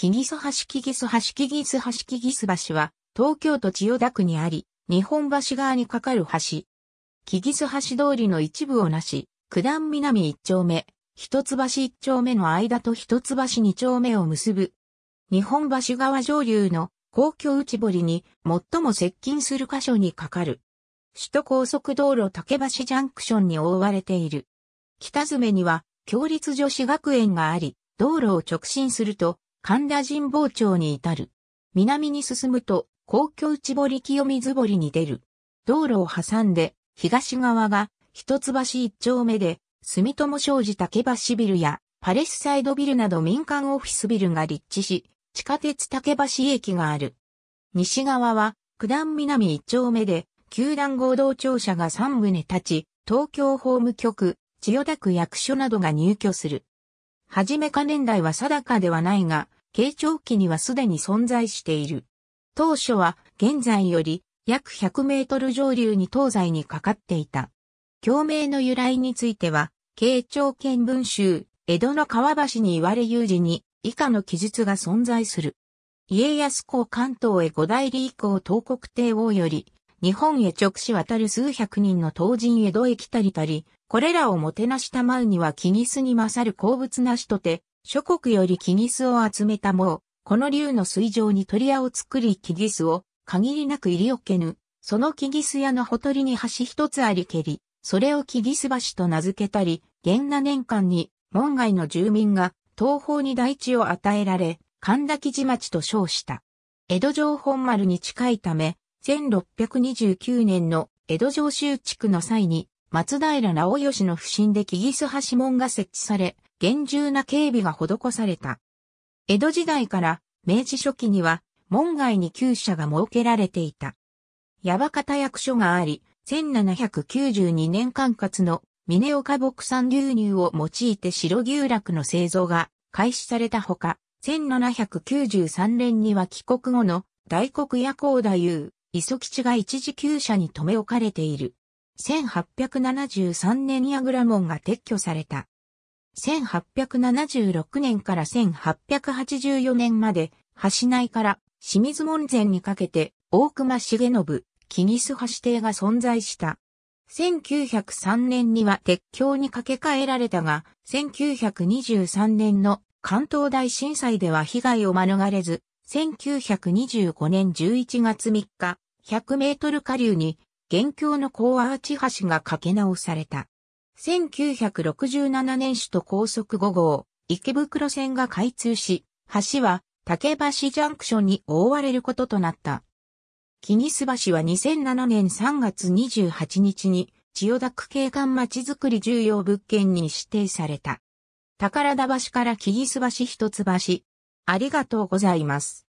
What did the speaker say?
木木ス橋木木ス橋木木ス橋木木ス橋は、東京都千代田区にあり、日本橋側に架かる橋。木木ス橋通りの一部をなし、九段南一丁目、一橋一丁目の間と一橋二丁目を結ぶ。日本橋川上流の公共内堀に最も接近する箇所に架かる。首都高速道路竹橋ジャンクションに覆われている。北詰には、共立女子学園があり、道路を直進すると、神田神保町に至る。南に進むと、皇居内堀清水堀に出る。道路を挟んで、東側が、一橋一丁目で、住友商事竹橋ビルや、パレスサイドビルなど民間オフィスビルが立地し、地下鉄竹橋駅がある。西側は、九段南一丁目で、球団合同庁舎が三棟立ち、東京法務局、千代田区役所などが入居する。はじめか年代は定かではないが、慶長期にはすでに存在している。当初は現在より約100メートル上流に東西にかかっていた。共鳴の由来については、慶長県文集、江戸の川橋に言われ有事に以下の記述が存在する。家康公関東へ五代理以降東国帝王より、日本へ直し渡る数百人の東人江戸へ来たりたり、これらをもてなしたまうにはキニスに勝る鉱物なしとて、諸国よりキニスを集めたもう、この竜の水上に鳥屋を作りキギスを、限りなく入りおけぬ。そのキギス屋のほとりに橋一つありけり、それをキギス橋と名付けたり、元那年間に、門外の住民が、東方に大地を与えられ、神田木地町と称した。江戸城本丸に近いため、1629年の江戸城集築の際に、松平直義の不審で木岸橋門が設置され、厳重な警備が施された。江戸時代から明治初期には門外に旧社が設けられていた。矢場方役所があり、1792年管轄の峰岡牧産牛乳を用いて白牛落の製造が開始されたほか、1793年には帰国後の大黒屋高大夫、磯吉が一時旧社に留め置かれている。1873年ヤグラモンが撤去された。1876年から1884年まで、橋内から清水門前にかけて、大隈重信、キニス橋邸が存在した。1903年には鉄橋に架け替えられたが、1923年の関東大震災では被害を免れず、1925年11月3日、100メートル下流に現況の高アーチ橋が架け直された。1967年首都高速5号、池袋線が開通し、橋は竹橋ジャンクションに覆われることとなった。木ス橋は2007年3月28日に千代田区景観まちづくり重要物件に指定された。宝田橋から木ス橋一橋。ありがとうございます。